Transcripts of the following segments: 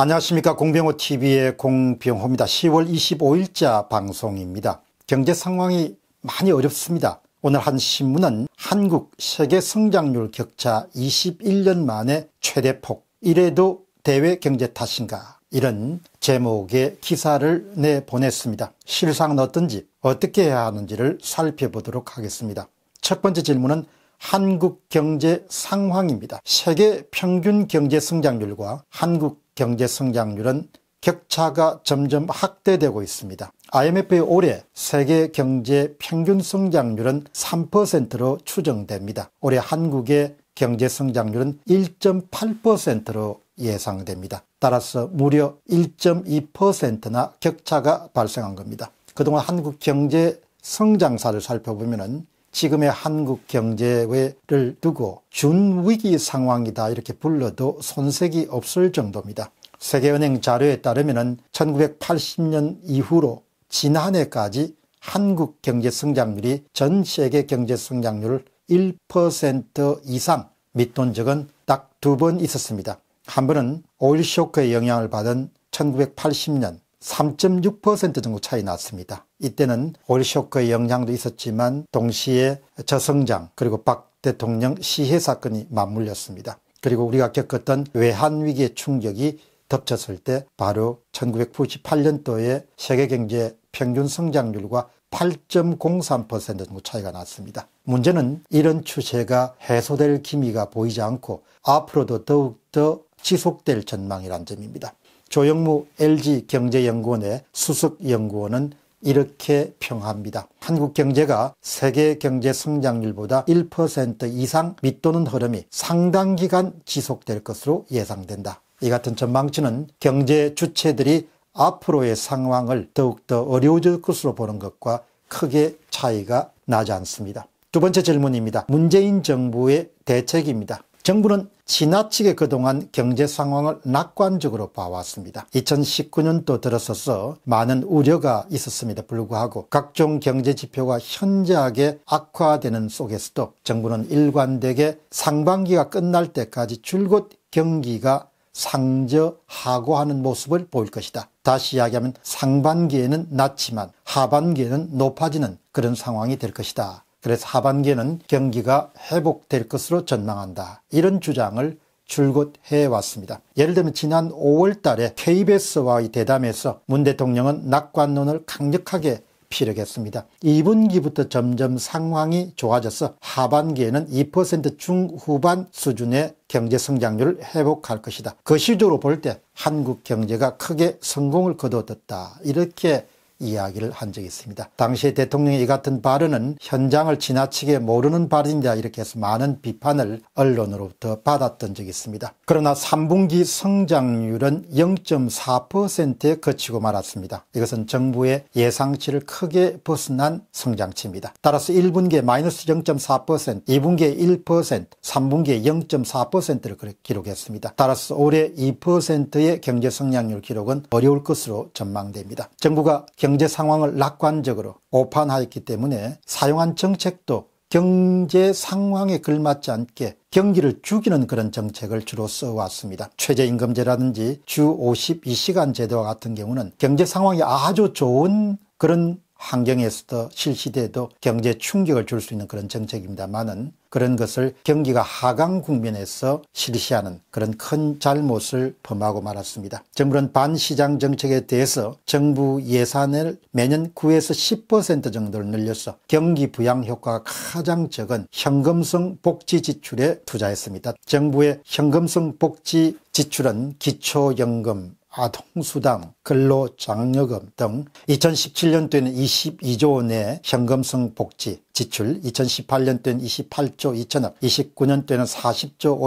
안녕하십니까 공병호TV의 공병호입니다. 10월 25일자 방송입니다. 경제 상황이 많이 어렵습니다. 오늘 한 신문은 한국 세계 성장률 격차 21년 만에 최대폭 이래도 대외 경제 탓인가 이런 제목의 기사를 내보냈습니다. 실상은 어떤지 어떻게 해야 하는지를 살펴보도록 하겠습니다. 첫 번째 질문은 한국 경제 상황입니다. 세계 평균 경제 성장률과 한국 경제 성장률은 격차가 점점 확대되고 있습니다. IMF의 올해 세계 경제 평균 성장률은 3%로 추정됩니다. 올해 한국의 경제 성장률은 1.8%로 예상됩니다. 따라서 무려 1.2%나 격차가 발생한 겁니다. 그동안 한국 경제 성장사를 살펴보면 지금의 한국 경제를 두고 준위기 상황이다 이렇게 불러도 손색이 없을 정도입니다. 세계은행 자료에 따르면 1980년 이후로 지난해까지 한국 경제 성장률이 전 세계 경제 성장률 1% 이상 밑돈 적은 딱 두 번 있었습니다. 한 번은 오일 쇼크의 영향을 받은 1980년 3.6% 정도 차이 났습니다. 이때는 올쇼크의 영향도 있었지만 동시에 저성장 그리고 박 대통령 시해 사건이 맞물렸습니다. 그리고 우리가 겪었던 외환위기의 충격이 덮쳤을 때 바로 1998년도에 세계경제 평균 성장률과 8.03% 정도 차이가 났습니다. 문제는 이런 추세가 해소될 기미가 보이지 않고 앞으로도 더욱더 지속될 전망이란 점입니다. 조영무 LG경제연구원의 수석연구원은 이렇게 평합니다. 한국 경제가 세계 경제 성장률보다 1% 이상 밑도는 흐름이 상당 기간 지속될 것으로 예상된다. 이 같은 전망치는 경제 주체들이 앞으로의 상황을 더욱더 어려워질 것으로 보는 것과 크게 차이가 나지 않습니다. 두 번째 질문입니다. 문재인 정부의 대책입니다. 정부는 지나치게 그동안 경제 상황을 낙관적으로 봐왔습니다. 2019년도 들어서서 많은 우려가 있었습니다 불구하고 각종 경제 지표가 현저하게 악화되는 속에서도 정부는 일관되게 상반기가 끝날 때까지 줄곧 경기가 상저하고하는 모습을 보일 것이다. 다시 이야기하면 상반기에는 낮지만 하반기에는 높아지는 그런 상황이 될 것이다. 그래서 하반기에는 경기가 회복될 것으로 전망한다. 이런 주장을 줄곧 해왔습니다. 예를 들면 지난 5월 달에 KBS와의 대담에서 문 대통령은 낙관론을 강력하게 피력했습니다. 2분기부터 점점 상황이 좋아져서 하반기에는 2% 중후반 수준의 경제 성장률을 회복할 것이다. 그 시조로 볼 때 한국 경제가 크게 성공을 거두었다. 이렇게 이야기를 한 적이 있습니다. 당시에 대통령의 이 같은 발언은 현장을 지나치게 모르는 발언이다 이렇게 해서 많은 비판을 언론으로부터 받았던 적이 있습니다. 그러나 3분기 성장률은 0.4%에 그치고 말았습니다. 이것은 정부의 예상치를 크게 벗어난 성장치입니다. 따라서 1분기에 마이너스 0.4%, 2분기에 1%, 3분기에 0.4%를 기록했습니다. 따라서 올해 2%의 경제 성장률 기록은 어려울 것으로 전망됩니다. 정부가 경 경제 상황을 낙관적으로 오판하였기 때문에 사용한 정책도 경제 상황에 걸맞지 않게 경기를 죽이는 그런 정책을 주로 써왔습니다. 최저임금제라든지 주 52시간 제도와 같은 경우는 경제 상황이 아주 좋은 그런 환경에서도 실시돼도 경제 충격을 줄 수 있는 그런 정책입니다만은 그런 것을 경기가 하강 국면에서 실시하는 그런 큰 잘못을 범하고 말았습니다. 정부는 반시장 정책에 대해서 정부 예산을 매년 9에서 10% 정도를 늘려서 경기 부양 효과가 가장 적은 현금성 복지 지출에 투자했습니다. 정부의 현금성 복지 지출은 기초연금, 아동수당, 근로장려금 등 2017년도에는 22조 원의 현금성 복지, 지출 2018년 때는 28조 2천억, 29년 때는 40조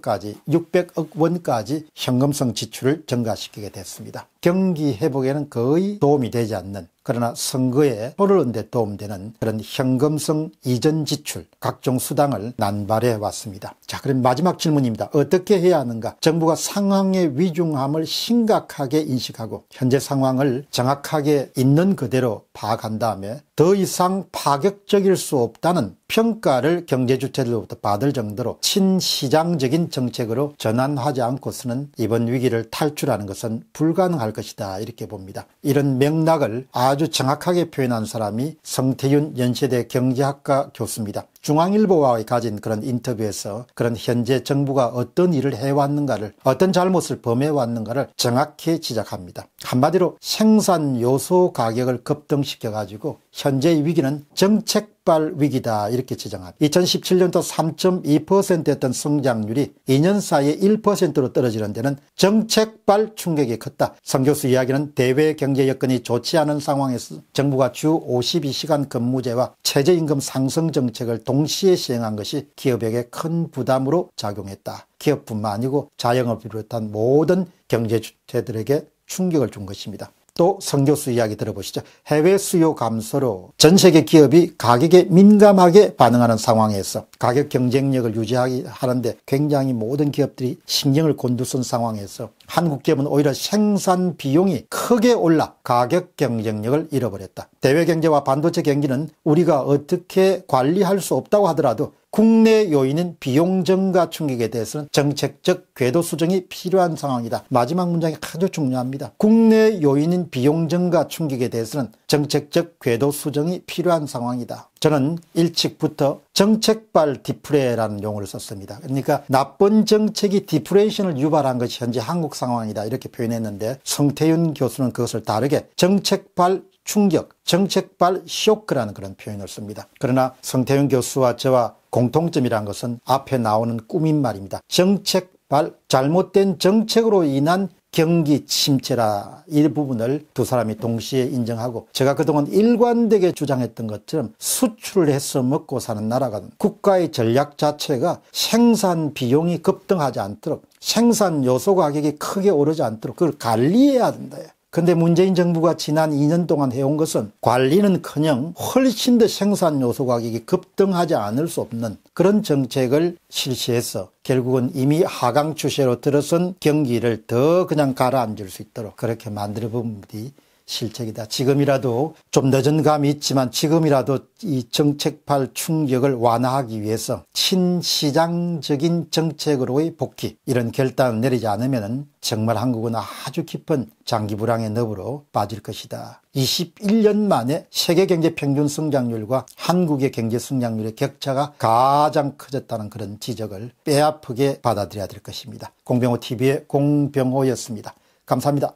5,600억까지 600억 원까지 현금성 지출을 증가시키게 됐습니다. 경기 회복에는 거의 도움이 되지 않는 그러나 선거에 표를 얻는데 도움되는 그런 현금성 이전 지출 각종 수당을 난발해 왔습니다. 자 그럼 마지막 질문입니다. 어떻게 해야 하는가? 정부가 상황의 위중함을 심각하게 인식하고 현재 상황을 정확하게 있는 그대로 파악한 다음에 더 이상 파격 적일 수 없다는 평가를 경제주체들로부터 받을 정도로 친시장적인 정책으로 전환하지 않고서는 이번 위기를 탈출하는 것은 불가능할 것이다 이렇게 봅니다. 이런 맥락을 아주 정확하게 표현한 사람이 성태윤 연세대 경제학과 교수입니다. 중앙일보와 가진 그런 인터뷰에서 그런 현재 정부가 어떤 일을 해왔는가를 어떤 잘못을 범해왔는가를 정확히 지적합니다. 한마디로 생산 요소 가격을 급등시켜 가지고 현재 의 위기는 정책 삭발 위기다 이렇게 지정한 2017년도 3.2%였던 성장률이 2년 사이에 1%로 떨어지는 데는 정책발 충격이 컸다. 성 교수 이야기는 대외 경제 여건이 좋지 않은 상황에서 정부가 주 52시간 근무제와 최저임금 상승 정책을 동시에 시행한 것이 기업에게 큰 부담으로 작용했다. 기업뿐만 아니고 자영업을 비롯한 모든 경제 주체들에게 충격을 준 것입니다. 또성교수 이야기 들어보시죠. 해외 수요 감소로 전 세계 기업이 가격에 민감하게 반응하는 상황에서 가격 경쟁력을 유지하는데 굉장히 모든 기업들이 신경을 곤두쓴 상황에서 한국 기업은 오히려 생산 비용이 크게 올라 가격 경쟁력을 잃어버렸다. 대외 경제와 반도체 경기는 우리가 어떻게 관리할 수 없다고 하더라도 국내 요인인 비용 증가 충격에 대해서는 정책적 궤도 수정이 필요한 상황이다. 마지막 문장이 아주 중요합니다. 국내 요인인 비용 증가 충격에 대해서는 정책적 궤도 수정이 필요한 상황이다. 저는 일찍부터 정책발 디프레라는 용어를 썼습니다. 그러니까 나쁜 정책이 디프레이션을 유발한 것이 현재 한국 상황이다 이렇게 표현했는데 성태윤 교수는 그것을 다르게 정책발 충격, 정책발 쇼크라는 그런 표현을 씁니다. 그러나 성태윤 교수와 저와 공통점이란 것은 앞에 나오는 꾸민 말입니다. 정책 발 잘못된 정책으로 인한 경기 침체라 이 부분을 두 사람이 동시에 인정하고 제가 그동안 일관되게 주장했던 것처럼 수출을 해서 먹고 사는 나라가 국가의 전략 자체가 생산 비용이 급등하지 않도록 생산 요소 가격이 크게 오르지 않도록 그걸 관리해야 된다. 근데 문재인 정부가 지난 2년 동안 해온 것은 관리는커녕 훨씬 더 생산 요소 가격이 급등하지 않을 수 없는 그런 정책을 실시해서 결국은 이미 하강 추세로 들어선 경기를 더 그냥 가라앉을 수 있도록 그렇게 만들어 본 분이 실책이다. 지금이라도 좀 늦은 감이 있지만 지금이라도 이 정책발 충격을 완화하기 위해서 친시장적인 정책으로의 복귀 이런 결단을 내리지 않으면 정말 한국은 아주 깊은 장기 불황의 너으로 빠질 것이다. 21년 만에 세계 경제 평균 성장률과 한국의 경제 성장률의 격차가 가장 커졌다는 그런 지적을 빼아프게 받아들여야 될 것입니다. 공병호 TV의 공병호였습니다. 감사합니다.